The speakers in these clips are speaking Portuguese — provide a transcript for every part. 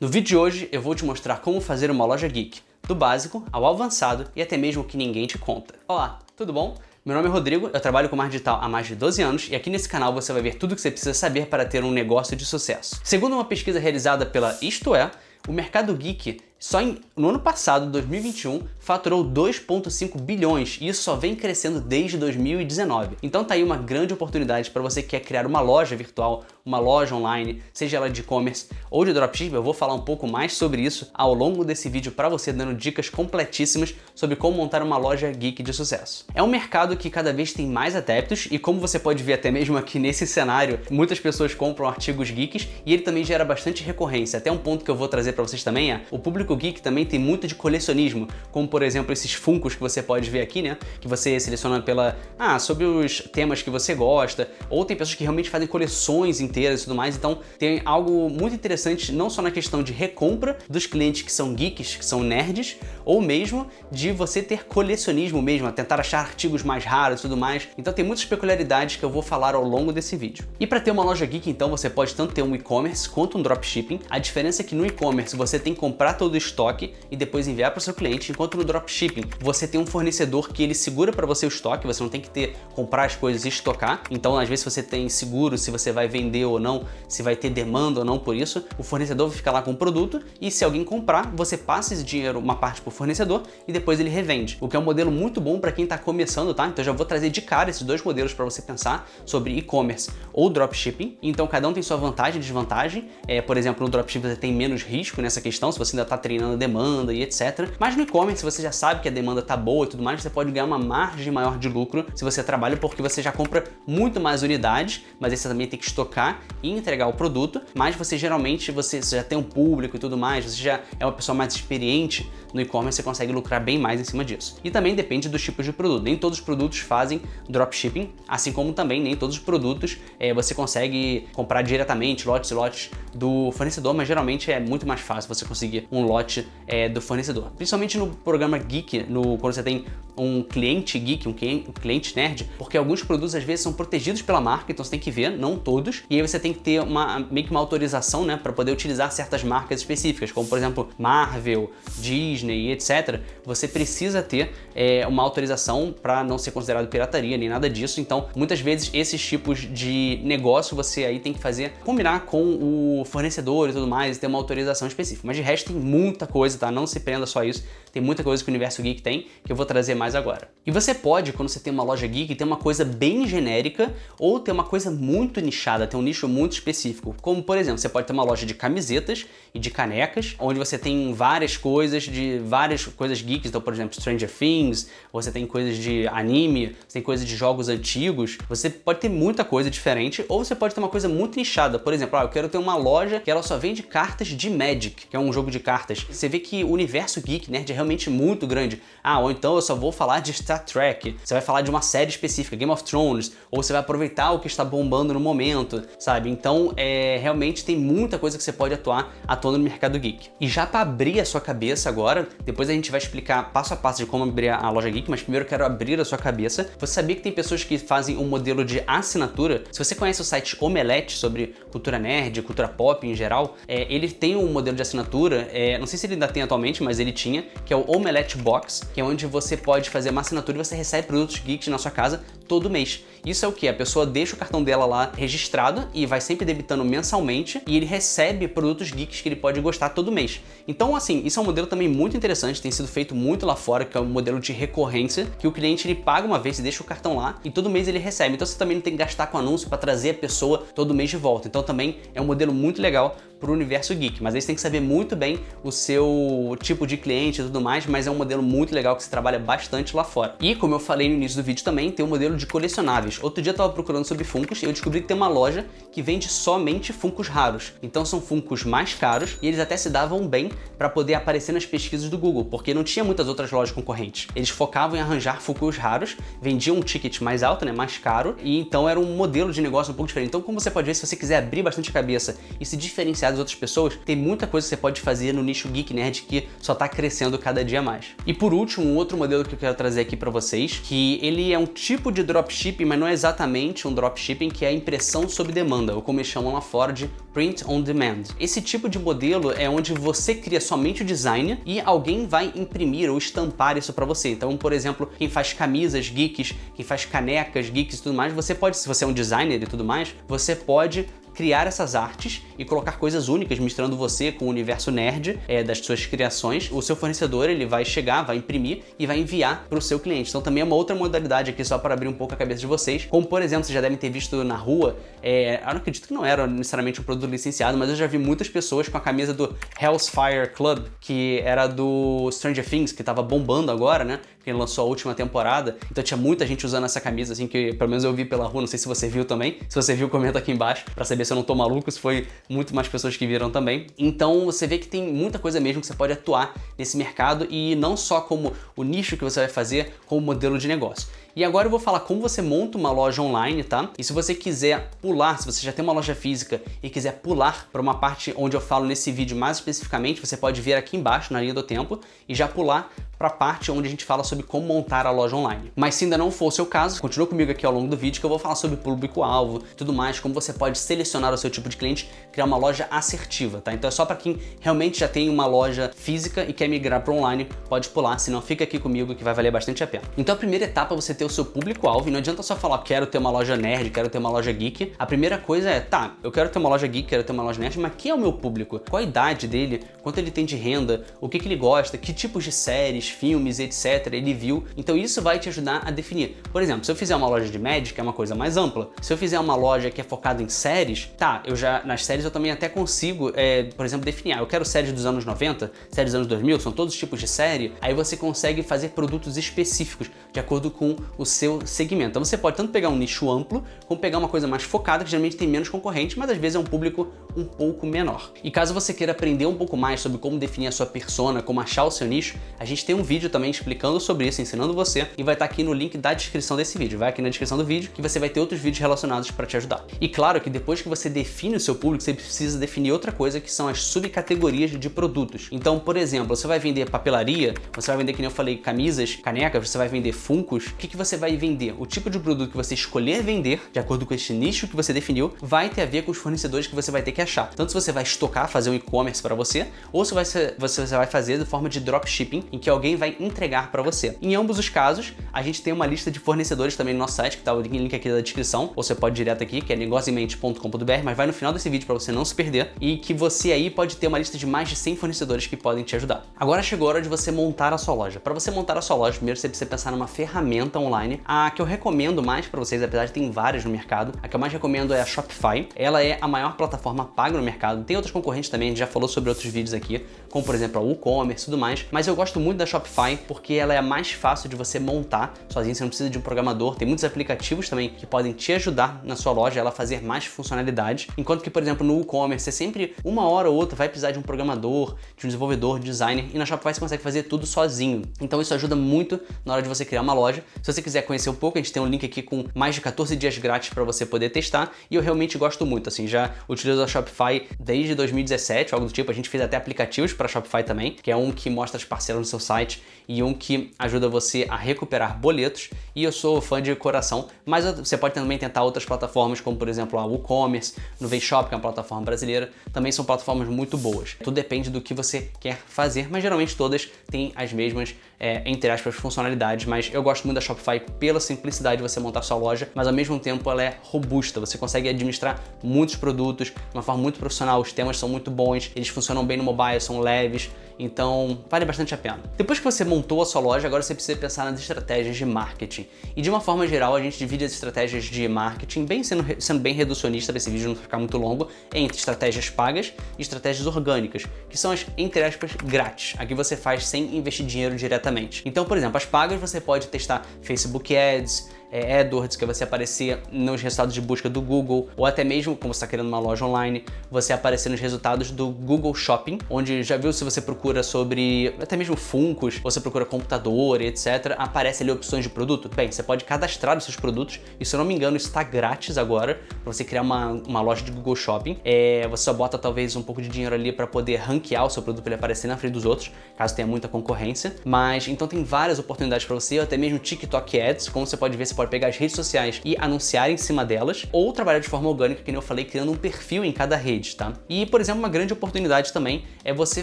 No vídeo de hoje eu vou te mostrar como fazer uma loja geek, do básico ao avançado e até mesmo que ninguém te conta. Olá, tudo bom? Meu nome é Rodrigo, eu trabalho com marketing digital há mais de 12 anos e aqui nesse canal você vai ver tudo o que você precisa saber para ter um negócio de sucesso. Segundo uma pesquisa realizada pela Isto É, o mercado geek só em, no ano passado, 2021, faturou 2,5 bilhões e isso só vem crescendo desde 2019. Então tá aí uma grande oportunidade para você que quer criar uma loja virtual, uma loja online, seja ela de e-commerce ou de dropship, eu vou falar um pouco mais sobre isso ao longo desse vídeo para você, dando dicas completíssimas sobre como montar uma loja geek de sucesso. É um mercado que cada vez tem mais adeptos e como você pode ver até mesmo aqui nesse cenário, muitas pessoas compram artigos geeks e ele também gera bastante recorrência. Até um ponto que eu vou trazer para vocês também é o público público geek também tem muito de colecionismo, como por exemplo esses funcos que você pode ver aqui, né? Que você seleciona pela. Ah, sobre os temas que você gosta, ou tem pessoas que realmente fazem coleções inteiras e tudo mais, então tem algo muito interessante, não só na questão de recompra dos clientes que são geeks, que são nerds, ou mesmo de você ter colecionismo mesmo, tentar achar artigos mais raros e tudo mais. Então tem muitas peculiaridades que eu vou falar ao longo desse vídeo. E para ter uma loja geek, então você pode tanto ter um e-commerce quanto um dropshipping. A diferença é que no e-commerce você tem que comprar todo estoque e depois enviar para o seu cliente, enquanto no dropshipping você tem um fornecedor que ele segura para você o estoque, você não tem que ter comprar as coisas e estocar. Então, às vezes você tem seguro se você vai vender ou não, se vai ter demanda ou não por isso. O fornecedor fica lá com o produto e se alguém comprar, você passa esse dinheiro uma parte para o fornecedor e depois ele revende. O que é um modelo muito bom para quem está começando, tá? Então, já vou trazer de cara esses dois modelos para você pensar sobre e-commerce ou dropshipping. Então, cada um tem sua vantagem e desvantagem. É, por exemplo, no dropshipping você tem menos risco nessa questão, se você ainda está treinando demanda e etc. Mas no e-commerce você já sabe que a demanda tá boa e tudo mais, você pode ganhar uma margem maior de lucro se você trabalha porque você já compra muito mais unidades, mas aí você também tem que estocar e entregar o produto, mas você geralmente você, você já tem um público e tudo mais, você já é uma pessoa mais experiente no e-commerce, você consegue lucrar bem mais em cima disso. E também depende dos tipos de produto. Nem todos os produtos fazem dropshipping, assim como também nem todos os produtos é, você consegue comprar diretamente lotes e lotes do fornecedor, mas geralmente é muito mais fácil você conseguir um lote é, do fornecedor. Principalmente no programa Geek, no, quando você tem um cliente geek, um cliente nerd, porque alguns produtos às vezes são protegidos pela marca, então você tem que ver, não todos, e aí você tem que ter uma, meio que uma autorização né, para poder utilizar certas marcas específicas, como por exemplo Marvel, Disney, etc. Você precisa ter é, uma autorização para não ser considerado pirataria nem nada disso, então muitas vezes esses tipos de negócio você aí tem que fazer, combinar com o fornecedor e tudo mais, e ter uma autorização específica. Mas de resto tem muito muita coisa, tá? Não se prenda só a isso. Tem muita coisa que o universo geek tem que eu vou trazer mais agora. E você pode, quando você tem uma loja geek, ter uma coisa bem genérica ou ter uma coisa muito nichada, ter um nicho muito específico. Como, por exemplo, você pode ter uma loja de camisetas e de canecas, onde você tem várias coisas de várias coisas geeks, então, por exemplo, Stranger Things, você tem coisas de anime, você tem coisas de jogos antigos. Você pode ter muita coisa diferente ou você pode ter uma coisa muito nichada. Por exemplo, ah, eu quero ter uma loja que ela só vende cartas de Magic, que é um jogo de cartas você vê que o universo geek nerd é realmente muito grande. Ah, ou então eu só vou falar de Star Trek, você vai falar de uma série específica, Game of Thrones, ou você vai aproveitar o que está bombando no momento, sabe? Então, é, realmente tem muita coisa que você pode atuar atuando no mercado geek. E já para abrir a sua cabeça agora, depois a gente vai explicar passo a passo de como abrir a loja geek, mas primeiro eu quero abrir a sua cabeça. Você sabia que tem pessoas que fazem um modelo de assinatura? Se você conhece o site Omelete sobre cultura nerd, cultura pop em geral, é, ele tem um modelo de assinatura, é, não não sei se ele ainda tem atualmente, mas ele tinha, que é o Omelette Box, que é onde você pode fazer uma assinatura e você recebe produtos geeks na sua casa todo mês. Isso é o que? A pessoa deixa o cartão dela lá registrado e vai sempre debitando mensalmente e ele recebe produtos geeks que ele pode gostar todo mês. Então, assim, isso é um modelo também muito interessante, tem sido feito muito lá fora, que é um modelo de recorrência, que o cliente ele paga uma vez e deixa o cartão lá e todo mês ele recebe. Então você também não tem que gastar com anúncio para trazer a pessoa todo mês de volta. Então também é um modelo muito legal para o universo geek, mas aí você tem que saber muito bem o seu tipo de cliente e tudo mais, mas é um modelo muito legal que se trabalha bastante lá fora. E como eu falei no início do vídeo também, tem o um modelo de colecionáveis. Outro dia eu tava procurando sobre Funcos e eu descobri que tem uma loja que vende somente Funcos raros. Então são Funcos mais caros e eles até se davam bem para poder aparecer nas pesquisas do Google, porque não tinha muitas outras lojas concorrentes. Eles focavam em arranjar Funcos raros, vendiam um ticket mais alto, né, mais caro, e então era um modelo de negócio um pouco diferente. Então, como você pode ver, se você quiser abrir bastante a cabeça e se diferenciar das outras pessoas, tem muita coisa que você pode fazer no nicho geek nerd que só tá crescendo cada dia mais. E por último, um outro modelo que eu quero trazer aqui para vocês, que ele é um tipo de dropshipping, mas não é exatamente um dropshipping, que é a impressão sob demanda, ou como eles chamam lá fora de print on demand. Esse tipo de modelo é onde você cria somente o design e alguém vai imprimir ou estampar isso para você. Então, por exemplo, quem faz camisas geeks, quem faz canecas geeks e tudo mais, você pode, se você é um designer e tudo mais, você pode criar essas artes e colocar coisas únicas, misturando você com o universo nerd é, das suas criações, o seu fornecedor ele vai chegar, vai imprimir e vai enviar para o seu cliente. Então também é uma outra modalidade aqui só para abrir um pouco a cabeça de vocês, como por exemplo, vocês já devem ter visto na rua, é, eu não acredito que não era necessariamente um produto licenciado, mas eu já vi muitas pessoas com a camisa do Hell's Fire Club, que era do Stranger Things, que estava bombando agora, né? ele lançou a última temporada. Então tinha muita gente usando essa camisa, assim, que pelo menos eu vi pela rua, não sei se você viu também. Se você viu, comenta aqui embaixo para saber se eu não tô maluco, se foi muito mais pessoas que viram também. Então você vê que tem muita coisa mesmo que você pode atuar nesse mercado e não só como o nicho que você vai fazer, como modelo de negócio. E agora eu vou falar como você monta uma loja online, tá? E se você quiser pular, se você já tem uma loja física e quiser pular para uma parte onde eu falo nesse vídeo mais especificamente, você pode vir aqui embaixo na linha do tempo e já pular para a parte onde a gente fala sobre como montar a loja online. Mas se ainda não for o seu caso, continua comigo aqui ao longo do vídeo que eu vou falar sobre público-alvo, tudo mais, como você pode selecionar o seu tipo de cliente, criar uma loja assertiva, tá? Então é só para quem realmente já tem uma loja física e quer migrar para online, pode pular, senão fica aqui comigo que vai valer bastante a pena. Então a primeira etapa é você ter o seu público-alvo, e não adianta só falar quero ter uma loja nerd, quero ter uma loja geek. A primeira coisa é, tá, eu quero ter uma loja geek, quero ter uma loja nerd, mas quem é o meu público? Qual a idade dele? Quanto ele tem de renda? O que, que ele gosta? Que tipos de séries? séries, filmes, etc. Ele viu. Então isso vai te ajudar a definir. Por exemplo, se eu fizer uma loja de que é uma coisa mais ampla. Se eu fizer uma loja que é focada em séries, tá, eu já, nas séries eu também até consigo, é, por exemplo, definir. Ah, eu quero séries dos anos 90, séries dos anos 2000, são todos os tipos de série. Aí você consegue fazer produtos específicos de acordo com o seu segmento. Então você pode tanto pegar um nicho amplo, como pegar uma coisa mais focada, que geralmente tem menos concorrente, mas às vezes é um público um pouco menor. E caso você queira aprender um pouco mais sobre como definir a sua persona, como achar o seu nicho, a gente tem um um vídeo também explicando sobre isso, ensinando você, e vai estar tá aqui no link da descrição desse vídeo. Vai aqui na descrição do vídeo que você vai ter outros vídeos relacionados para te ajudar. E claro que depois que você define o seu público, você precisa definir outra coisa que são as subcategorias de produtos. Então, por exemplo, você vai vender papelaria, você vai vender, que nem eu falei, camisas, canecas, você vai vender funcos. O que, que você vai vender? O tipo de produto que você escolher vender, de acordo com este nicho que você definiu, vai ter a ver com os fornecedores que você vai ter que achar. Tanto se você vai estocar, fazer um e-commerce para você, ou se você vai fazer de forma de dropshipping, em que alguém alguém vai entregar para você. Em ambos os casos, a gente tem uma lista de fornecedores também no nosso site, que tá o link aqui na descrição, ou você pode ir direto aqui, que é negociemente.com.br, mas vai no final desse vídeo para você não se perder e que você aí pode ter uma lista de mais de 100 fornecedores que podem te ajudar. Agora chegou a hora de você montar a sua loja. Para você montar a sua loja, primeiro você precisa pensar numa ferramenta online. A que eu recomendo mais para vocês, apesar de tem várias no mercado, a que eu mais recomendo é a Shopify. Ela é a maior plataforma paga no mercado. Tem outros concorrentes também, a gente já falou sobre outros vídeos aqui, como por exemplo a WooCommerce e tudo mais, mas eu gosto muito da Shopify Shopify, porque ela é a mais fácil de você montar sozinho, você não precisa de um programador. Tem muitos aplicativos também que podem te ajudar na sua loja, ela fazer mais funcionalidade. Enquanto que, por exemplo, no e-commerce, você sempre, uma hora ou outra, vai precisar de um programador, de um desenvolvedor, de designer, e na Shopify você consegue fazer tudo sozinho. Então isso ajuda muito na hora de você criar uma loja. Se você quiser conhecer um pouco, a gente tem um link aqui com mais de 14 dias grátis para você poder testar, e eu realmente gosto muito, assim, já utilizo a Shopify desde 2017, algo do tipo, a gente fez até aplicativos para Shopify também, que é um que mostra as parcelas no seu site, site e um que ajuda você a recuperar boletos. E eu sou fã de coração, mas você pode também tentar outras plataformas, como por exemplo a WooCommerce, no Shop, que é uma plataforma brasileira, também são plataformas muito boas. Tudo depende do que você quer fazer, mas geralmente todas têm as mesmas, é, entre aspas, funcionalidades. Mas eu gosto muito da Shopify pela simplicidade de você montar sua loja, mas ao mesmo tempo ela é robusta, você consegue administrar muitos produtos de uma forma muito profissional, os temas são muito bons, eles funcionam bem no mobile, são leves, então, vale bastante a pena. Depois que você montou a sua loja, agora você precisa pensar nas estratégias de marketing. E de uma forma geral, a gente divide as estratégias de marketing, bem sendo, sendo bem reducionista para esse vídeo não ficar muito longo, entre estratégias pagas e estratégias orgânicas, que são as, entre aspas, grátis. Aqui você faz sem investir dinheiro diretamente. Então, por exemplo, as pagas você pode testar Facebook Ads, é, AdWords, que é você aparecer nos resultados de busca do Google, ou até mesmo, como você está criando uma loja online, você aparecer nos resultados do Google Shopping, onde já viu se você procura sobre até mesmo Funcos, você procura computador, etc., aparece ali opções de produto. Bem, você pode cadastrar os seus produtos, e se eu não me engano, está grátis agora, para você criar uma, uma loja de Google Shopping. É, você só bota talvez um pouco de dinheiro ali para poder ranquear o seu produto para ele aparecer na frente dos outros, caso tenha muita concorrência. Mas então tem várias oportunidades para você, até mesmo TikTok Ads, como você pode ver, você pode pegar as redes sociais e anunciar em cima delas, ou trabalhar de forma orgânica, que eu falei, criando um perfil em cada rede, tá? E, por exemplo, uma grande oportunidade também é você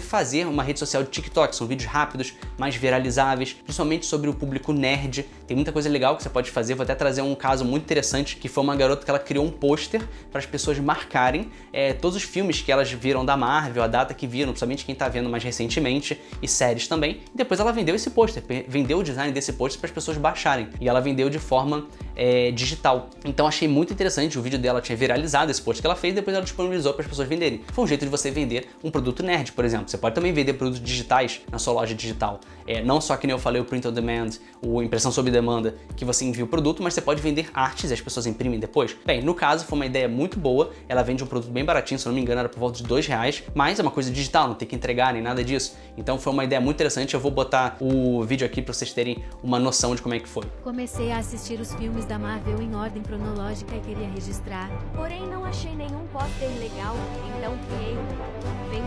fazer uma rede social de TikTok, são vídeos rápidos, mais viralizáveis, principalmente sobre o público nerd. Tem muita coisa legal que você pode fazer, vou até trazer um caso muito interessante, que foi uma garota que ela criou um pôster para as pessoas marcarem é, todos os filmes que elas viram da Marvel, a data que viram, principalmente quem está vendo mais recentemente, e séries também. E depois ela vendeu esse pôster, vendeu o design desse pôster para as pessoas baixarem. E ela vendeu de forma forma é, digital. Então achei muito interessante, o vídeo dela tinha viralizado esse post que ela fez, depois ela disponibilizou para as pessoas venderem. Foi um jeito de você vender um produto nerd, por exemplo. Você pode também vender produtos digitais na sua loja digital. É, não só que nem eu falei o print on demand, o impressão sob demanda, que você envia o produto, mas você pode vender artes e as pessoas imprimem depois. Bem, no caso foi uma ideia muito boa, ela vende um produto bem baratinho, se eu não me engano era por volta de dois reais, mas é uma coisa digital, não tem que entregar nem nada disso. Então foi uma ideia muito interessante, eu vou botar o vídeo aqui para vocês terem uma noção de como é que foi. Comecei a assistir assistir os filmes da Marvel em ordem cronológica e queria registrar, porém não achei nenhum pôster legal, então criei Vem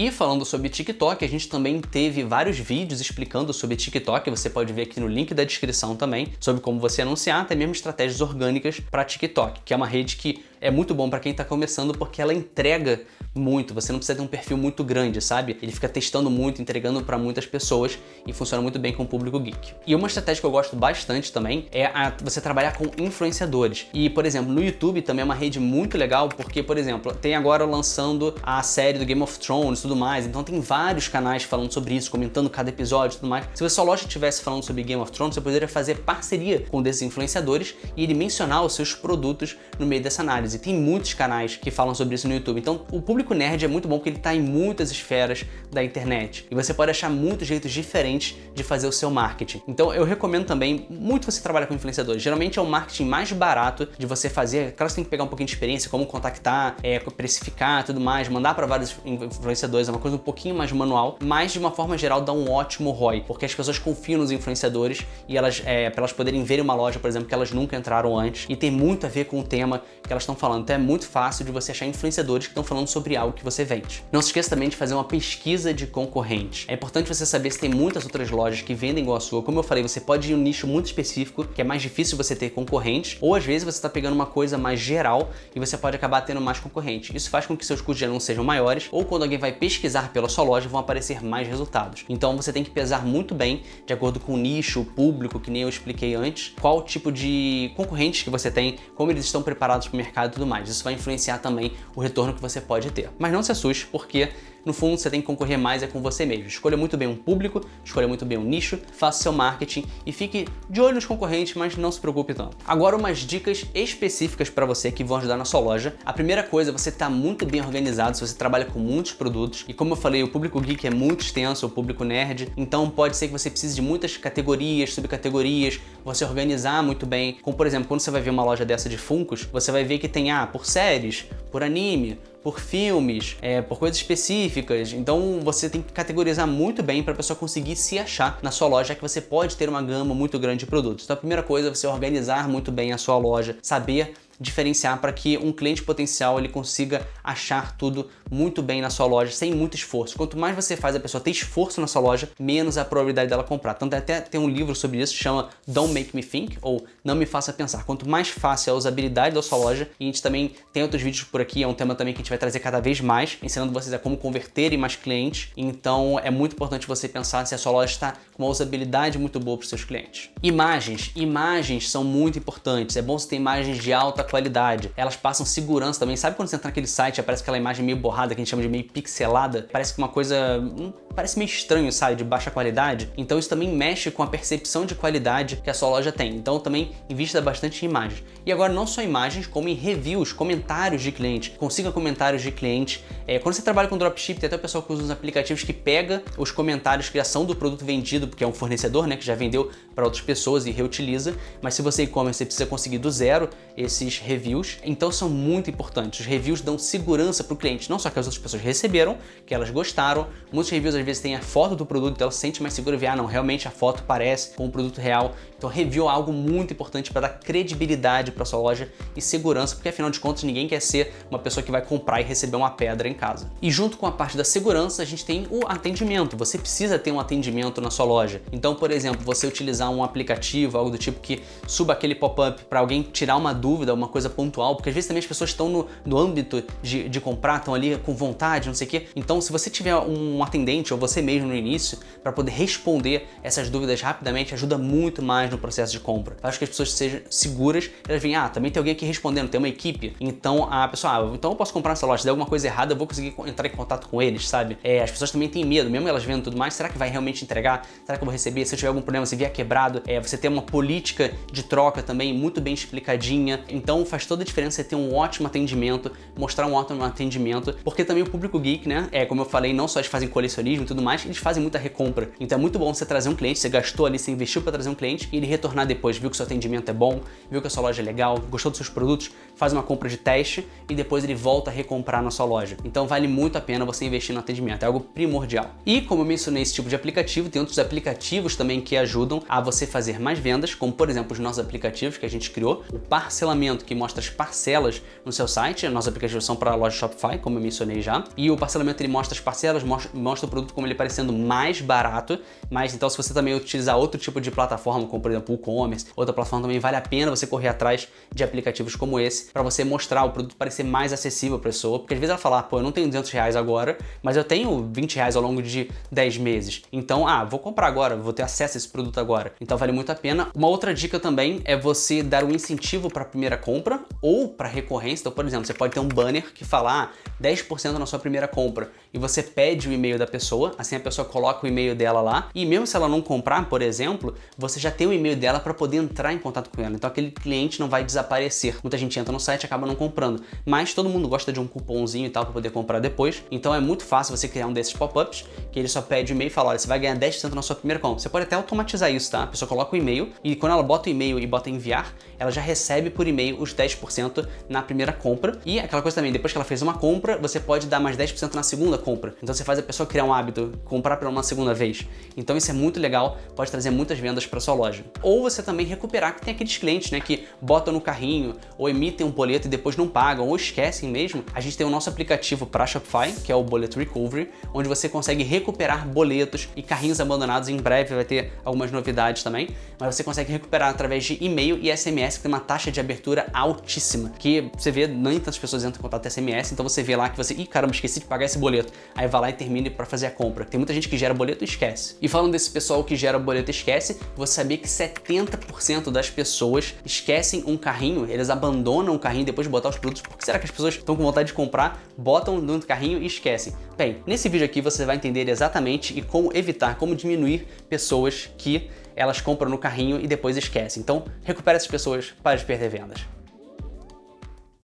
E falando sobre TikTok, a gente também teve vários vídeos explicando sobre TikTok, você pode ver aqui no link da descrição também, sobre como você anunciar, até mesmo estratégias orgânicas para TikTok, que é uma rede que é muito bom para quem está começando porque ela entrega muito, você não precisa ter um perfil muito grande, sabe? Ele fica testando muito, entregando para muitas pessoas e funciona muito bem com o público geek. E uma estratégia que eu gosto bastante também é a, você trabalhar com influenciadores. E, por exemplo, no YouTube também é uma rede muito legal porque, por exemplo, tem agora lançando a série do Game of Thrones e tudo mais, então tem vários canais falando sobre isso, comentando cada episódio e tudo mais. Se a sua loja estivesse falando sobre Game of Thrones, você poderia fazer parceria com desses influenciadores e ele mencionar os seus produtos no meio dessa análise e Tem muitos canais que falam sobre isso no YouTube. Então, o público nerd é muito bom porque ele está em muitas esferas da internet e você pode achar muitos jeitos diferentes de fazer o seu marketing. Então, eu recomendo também muito você trabalhar com influenciadores. Geralmente é o marketing mais barato de você fazer. Claro, você tem que pegar um pouquinho de experiência, como contactar, é, precificar, tudo mais, mandar para vários influenciadores, é uma coisa um pouquinho mais manual, mas de uma forma geral dá um ótimo ROI, porque as pessoas confiam nos influenciadores e elas, é, para elas poderem ver uma loja, por exemplo, que elas nunca entraram antes e tem muito a ver com o tema que elas estão falando, então é muito fácil de você achar influenciadores que estão falando sobre algo que você vende. Não se esqueça também de fazer uma pesquisa de concorrentes. É importante você saber se tem muitas outras lojas que vendem igual a sua. Como eu falei, você pode ir em um nicho muito específico, que é mais difícil você ter concorrentes, ou às vezes você está pegando uma coisa mais geral e você pode acabar tendo mais concorrentes. Isso faz com que seus custos de anúncio sejam maiores, ou quando alguém vai pesquisar pela sua loja, vão aparecer mais resultados. Então você tem que pesar muito bem, de acordo com o nicho, o público, que nem eu expliquei antes, qual tipo de concorrentes que você tem, como eles estão preparados para o mercado tudo mais. Isso vai influenciar também o retorno que você pode ter. Mas não se assuste, porque no fundo, você tem que concorrer mais é com você mesmo. Escolha muito bem um público, escolha muito bem um nicho, faça seu marketing e fique de olho nos concorrentes, mas não se preocupe tanto. Agora umas dicas específicas para você que vão ajudar na sua loja. A primeira coisa, é você está muito bem organizado se você trabalha com muitos produtos. E como eu falei, o público geek é muito extenso, o público nerd, então pode ser que você precise de muitas categorias, subcategorias, você organizar muito bem. Como por exemplo, quando você vai ver uma loja dessa de Funcos você vai ver que tem ah, por séries, por anime, por filmes, é, por coisas específicas. Então você tem que categorizar muito bem para a pessoa conseguir se achar na sua loja, já que você pode ter uma gama muito grande de produtos. Então a primeira coisa é você organizar muito bem a sua loja, saber diferenciar para que um cliente potencial ele consiga achar tudo muito bem na sua loja sem muito esforço. Quanto mais você faz a pessoa ter esforço na sua loja, menos a probabilidade dela comprar. Tanto é até tem um livro sobre isso que chama Don't Make Me Think ou Não Me Faça Pensar. Quanto mais fácil é a usabilidade da sua loja, e a gente também tem outros vídeos por aqui, é um tema também que a gente vai trazer cada vez mais, ensinando vocês a como converterem mais clientes. Então é muito importante você pensar se a sua loja está com uma usabilidade muito boa para os seus clientes. Imagens, imagens são muito importantes. É bom você ter imagens de alta qualidade. Elas passam segurança também. Sabe quando você entra naquele site, aparece aquela imagem meio borrada que a gente chama de meio pixelada? Parece que uma coisa. Hum, parece meio estranho, sabe? De baixa qualidade. Então isso também mexe com a percepção de qualidade que a sua loja tem. Então também invista bastante em imagens. E agora não só imagens, como em reviews, comentários de cliente. Consiga comentários de cliente. É, quando você trabalha com dropship, tem até o pessoal que usa uns aplicativos que pega os comentários que do produto vendido, porque é um fornecedor, né? Que já vendeu para outras pessoas e reutiliza. Mas se você e-commerce, você precisa conseguir do zero esses reviews, então são muito importantes. Os reviews dão segurança para o cliente, não só que as outras pessoas receberam, que elas gostaram. Muitos reviews às vezes têm a foto do produto, então ela se sente mais segura e vê, ah, não, realmente a foto parece com o produto real. Então review é algo muito importante para dar credibilidade para sua loja e segurança, porque afinal de contas ninguém quer ser uma pessoa que vai comprar e receber uma pedra em casa. E junto com a parte da segurança, a gente tem o atendimento. Você precisa ter um atendimento na sua loja. Então, por exemplo, você utilizar um aplicativo, algo do tipo que suba aquele pop-up para alguém tirar uma dúvida, uma coisa pontual, porque às vezes também as pessoas estão no, no âmbito de, de comprar, estão ali com vontade, não sei o quê. Então, se você tiver um atendente ou você mesmo no início, para poder responder essas dúvidas rapidamente, ajuda muito mais no processo de compra. Eu acho que as pessoas sejam seguras, elas vêm, ah, também tem alguém aqui respondendo, tem uma equipe. Então, a pessoa, ah, então eu posso comprar nessa loja, se der alguma coisa errada, eu vou conseguir entrar em contato com eles, sabe? É, as pessoas também têm medo, mesmo elas vendo tudo mais, será que vai realmente entregar? Será que eu vou receber? Se eu tiver algum problema, se vier quebrado, é, você tem uma política de troca também muito bem explicadinha. Então, então faz toda a diferença ter um ótimo atendimento, mostrar um ótimo atendimento, porque também o público geek, né? É, como eu falei, não só eles fazem colecionismo e tudo mais, eles fazem muita recompra. Então é muito bom você trazer um cliente, você gastou ali, você investiu para trazer um cliente e ele retornar depois, viu que seu atendimento é bom, viu que a sua loja é legal, gostou dos seus produtos, faz uma compra de teste e depois ele volta a recomprar na sua loja. Então vale muito a pena você investir no atendimento, é algo primordial. E como eu mencionei esse tipo de aplicativo, tem outros aplicativos também que ajudam a você fazer mais vendas, como por exemplo os nossos aplicativos que a gente criou, o parcelamento, que mostra as parcelas no seu site, a nossa aplicação para a loja Shopify, como eu mencionei já. E o parcelamento ele mostra as parcelas, mostra o produto como ele parecendo mais barato, mas então se você também utilizar outro tipo de plataforma, como por exemplo o e-commerce, outra plataforma também vale a pena você correr atrás de aplicativos como esse para você mostrar o produto parecer mais acessível para a pessoa, porque às vezes ela fala, ah, pô, eu não tenho 200 reais agora, mas eu tenho 20 reais ao longo de 10 meses. Então, ah, vou comprar agora, vou ter acesso a esse produto agora. Então vale muito a pena. Uma outra dica também é você dar um incentivo para a primeira compra compra ou para recorrência. Então, por exemplo, você pode ter um banner que fala ah, 10% na sua primeira compra e você pede o e-mail da pessoa, assim a pessoa coloca o e-mail dela lá e mesmo se ela não comprar, por exemplo, você já tem o e-mail dela para poder entrar em contato com ela. Então, aquele cliente não vai desaparecer. Muita gente entra no site e acaba não comprando, mas todo mundo gosta de um cupomzinho e tal para poder comprar depois. Então, é muito fácil você criar um desses pop-ups que ele só pede o e-mail e fala: olha, você vai ganhar 10% na sua primeira compra. Você pode até automatizar isso, tá? A pessoa coloca o e-mail e quando ela bota o e-mail e bota enviar, ela já recebe por e-mail os 10% na primeira compra. E aquela coisa também, depois que ela fez uma compra, você pode dar mais 10% na segunda compra. Então você faz a pessoa criar um hábito, comprar pela uma segunda vez. Então isso é muito legal, pode trazer muitas vendas para sua loja. Ou você também recuperar que tem aqueles clientes, né, que botam no carrinho ou emitem um boleto e depois não pagam ou esquecem mesmo. A gente tem o nosso aplicativo para Shopify, que é o Boleto Recovery, onde você consegue recuperar boletos e carrinhos abandonados. Em breve vai ter algumas novidades também, mas você consegue recuperar através de e-mail e SMS, que tem uma taxa de abertura altíssima, que você vê, nem tantas pessoas entram em contato com SMS, então você vê lá que você, ih, caramba, esqueci de pagar esse boleto. Aí vai lá e termina para fazer a compra. Tem muita gente que gera boleto e esquece. E falando desse pessoal que gera boleto e esquece, você sabia que 70% das pessoas esquecem um carrinho, eles abandonam o carrinho depois de botar os produtos. Por que será que as pessoas estão com vontade de comprar, botam dentro do carrinho e esquecem? Bem, nesse vídeo aqui você vai entender exatamente e como evitar, como diminuir pessoas que elas compram no carrinho e depois esquecem. Então, recupera essas pessoas para de perder vendas.